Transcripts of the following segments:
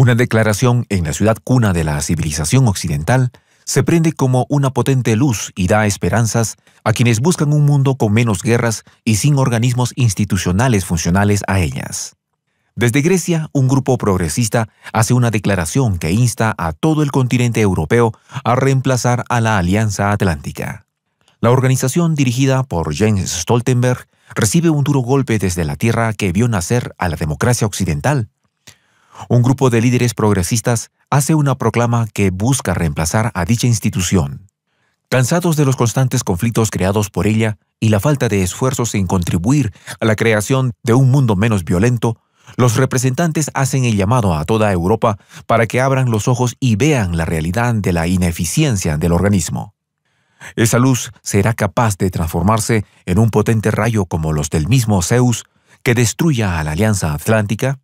Una declaración en la ciudad cuna de la civilización occidental se prende como una potente luz y da esperanzas a quienes buscan un mundo con menos guerras y sin organismos institucionales funcionales a ellas. Desde Grecia, un grupo progresista hace una declaración que insta a todo el continente europeo a reemplazar a la Alianza Atlántica. La organización dirigida por Jens Stoltenberg recibe un duro golpe desde la tierra que vio nacer a la democracia occidental un grupo de líderes progresistas hace una proclama que busca reemplazar a dicha institución. Cansados de los constantes conflictos creados por ella y la falta de esfuerzos en contribuir a la creación de un mundo menos violento, los representantes hacen el llamado a toda Europa para que abran los ojos y vean la realidad de la ineficiencia del organismo. Esa luz será capaz de transformarse en un potente rayo como los del mismo Zeus que destruya a la Alianza Atlántica,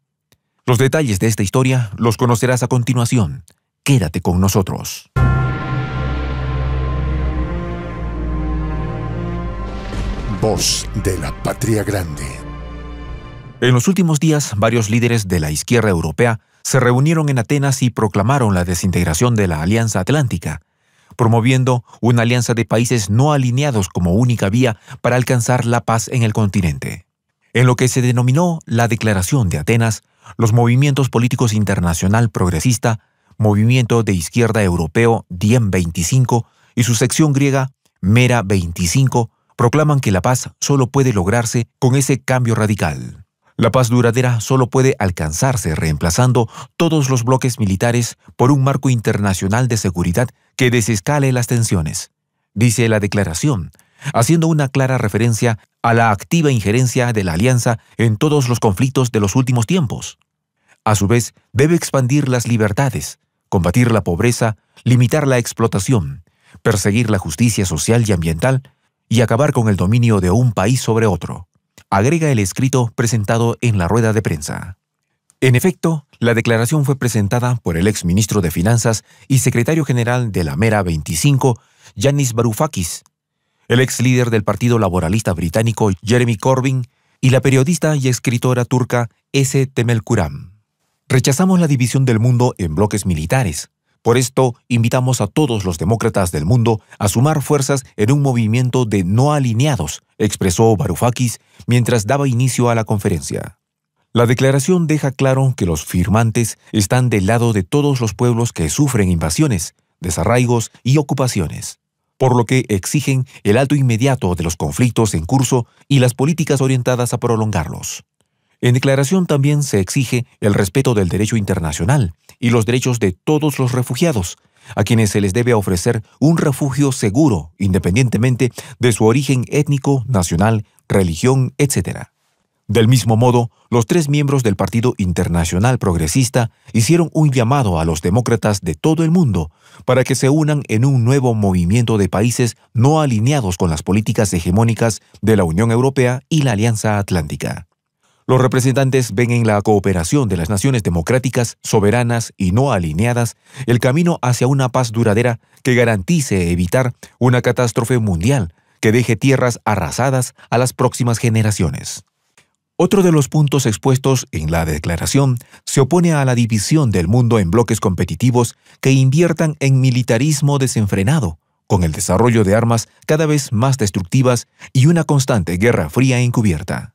los detalles de esta historia los conocerás a continuación. Quédate con nosotros. Voz de la Patria Grande. En los últimos días, varios líderes de la izquierda europea se reunieron en Atenas y proclamaron la desintegración de la Alianza Atlántica, promoviendo una alianza de países no alineados como única vía para alcanzar la paz en el continente. En lo que se denominó la Declaración de Atenas, los movimientos políticos internacional progresista, movimiento de izquierda europeo Diem 25 y su sección griega Mera 25 proclaman que la paz solo puede lograrse con ese cambio radical. La paz duradera solo puede alcanzarse reemplazando todos los bloques militares por un marco internacional de seguridad que desescale las tensiones. Dice la declaración, haciendo una clara referencia a la activa injerencia de la Alianza en todos los conflictos de los últimos tiempos. A su vez, debe expandir las libertades, combatir la pobreza, limitar la explotación, perseguir la justicia social y ambiental y acabar con el dominio de un país sobre otro, agrega el escrito presentado en la rueda de prensa. En efecto, la declaración fue presentada por el exministro de Finanzas y secretario general de la Mera 25, Yanis Varoufakis, el ex líder del Partido Laboralista Británico Jeremy Corbyn y la periodista y escritora turca S. Temelkuram. Rechazamos la división del mundo en bloques militares. Por esto, invitamos a todos los demócratas del mundo a sumar fuerzas en un movimiento de no alineados, expresó Varoufakis mientras daba inicio a la conferencia. La declaración deja claro que los firmantes están del lado de todos los pueblos que sufren invasiones, desarraigos y ocupaciones por lo que exigen el alto inmediato de los conflictos en curso y las políticas orientadas a prolongarlos. En declaración también se exige el respeto del derecho internacional y los derechos de todos los refugiados, a quienes se les debe ofrecer un refugio seguro, independientemente de su origen étnico, nacional, religión, etc. Del mismo modo, los tres miembros del Partido Internacional Progresista hicieron un llamado a los demócratas de todo el mundo para que se unan en un nuevo movimiento de países no alineados con las políticas hegemónicas de la Unión Europea y la Alianza Atlántica. Los representantes ven en la cooperación de las naciones democráticas, soberanas y no alineadas el camino hacia una paz duradera que garantice evitar una catástrofe mundial que deje tierras arrasadas a las próximas generaciones. Otro de los puntos expuestos en la declaración se opone a la división del mundo en bloques competitivos que inviertan en militarismo desenfrenado, con el desarrollo de armas cada vez más destructivas y una constante guerra fría encubierta.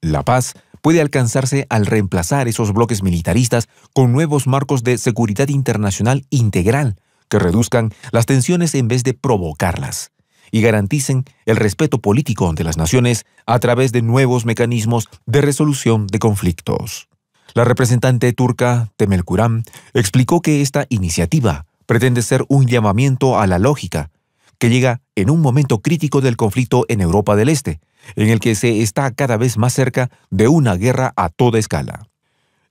La paz puede alcanzarse al reemplazar esos bloques militaristas con nuevos marcos de seguridad internacional integral que reduzcan las tensiones en vez de provocarlas y garanticen el respeto político de las naciones a través de nuevos mecanismos de resolución de conflictos. La representante turca Temel Kuram explicó que esta iniciativa pretende ser un llamamiento a la lógica, que llega en un momento crítico del conflicto en Europa del Este, en el que se está cada vez más cerca de una guerra a toda escala.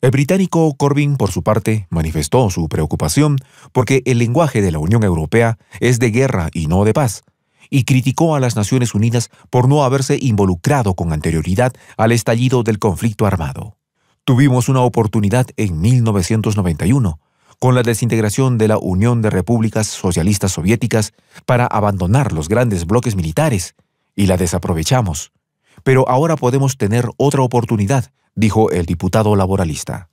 El británico Corbyn, por su parte, manifestó su preocupación porque el lenguaje de la Unión Europea es de guerra y no de paz, y criticó a las Naciones Unidas por no haberse involucrado con anterioridad al estallido del conflicto armado. Tuvimos una oportunidad en 1991, con la desintegración de la Unión de Repúblicas Socialistas Soviéticas, para abandonar los grandes bloques militares, y la desaprovechamos. Pero ahora podemos tener otra oportunidad, dijo el diputado laboralista.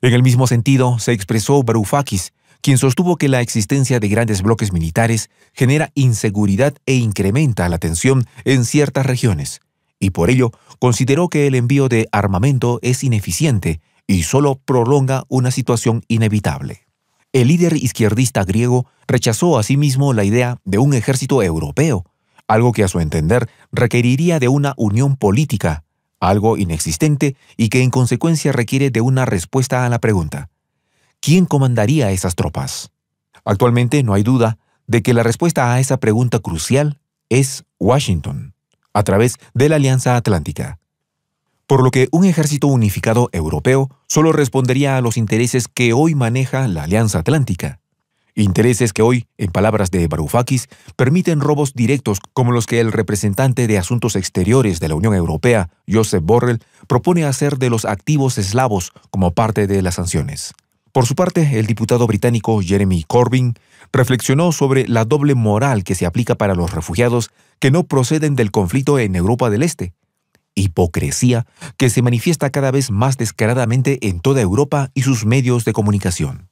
En el mismo sentido, se expresó Barufakis, quien sostuvo que la existencia de grandes bloques militares genera inseguridad e incrementa la tensión en ciertas regiones, y por ello consideró que el envío de armamento es ineficiente y solo prolonga una situación inevitable. El líder izquierdista griego rechazó asimismo la idea de un ejército europeo, algo que a su entender requeriría de una unión política, algo inexistente y que en consecuencia requiere de una respuesta a la pregunta ¿quién comandaría esas tropas? Actualmente no hay duda de que la respuesta a esa pregunta crucial es Washington, a través de la Alianza Atlántica. Por lo que un ejército unificado europeo solo respondería a los intereses que hoy maneja la Alianza Atlántica. Intereses que hoy, en palabras de Varoufakis, permiten robos directos como los que el representante de Asuntos Exteriores de la Unión Europea, Josep Borrell, propone hacer de los activos eslavos como parte de las sanciones. Por su parte, el diputado británico Jeremy Corbyn reflexionó sobre la doble moral que se aplica para los refugiados que no proceden del conflicto en Europa del Este, hipocresía que se manifiesta cada vez más descaradamente en toda Europa y sus medios de comunicación.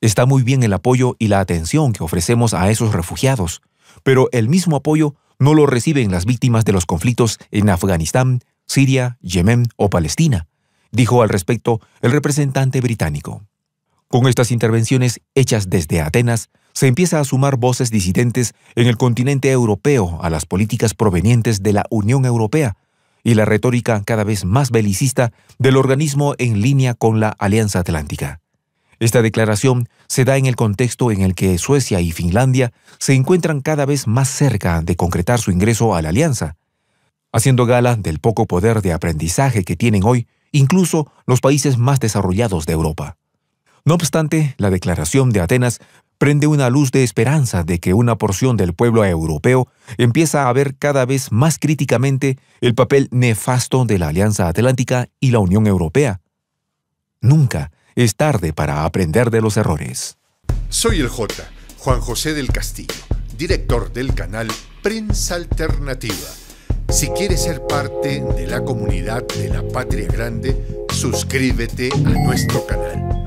Está muy bien el apoyo y la atención que ofrecemos a esos refugiados, pero el mismo apoyo no lo reciben las víctimas de los conflictos en Afganistán, Siria, Yemen o Palestina, dijo al respecto el representante británico. Con estas intervenciones hechas desde Atenas, se empieza a sumar voces disidentes en el continente europeo a las políticas provenientes de la Unión Europea y la retórica cada vez más belicista del organismo en línea con la Alianza Atlántica. Esta declaración se da en el contexto en el que Suecia y Finlandia se encuentran cada vez más cerca de concretar su ingreso a la alianza. Haciendo gala del poco poder de aprendizaje que tienen hoy incluso los países más desarrollados de Europa. No obstante, la declaración de Atenas prende una luz de esperanza de que una porción del pueblo europeo empieza a ver cada vez más críticamente el papel nefasto de la Alianza Atlántica y la Unión Europea. Nunca es tarde para aprender de los errores. Soy el J, Juan José del Castillo, director del canal Prensa Alternativa. Si quieres ser parte de la comunidad de la Patria Grande, suscríbete a nuestro canal.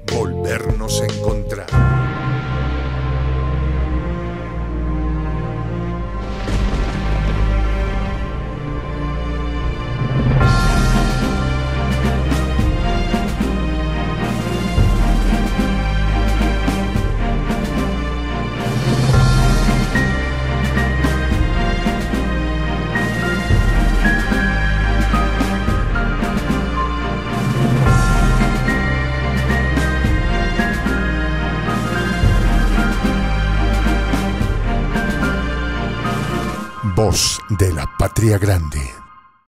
nos encontrar. de la patria grande.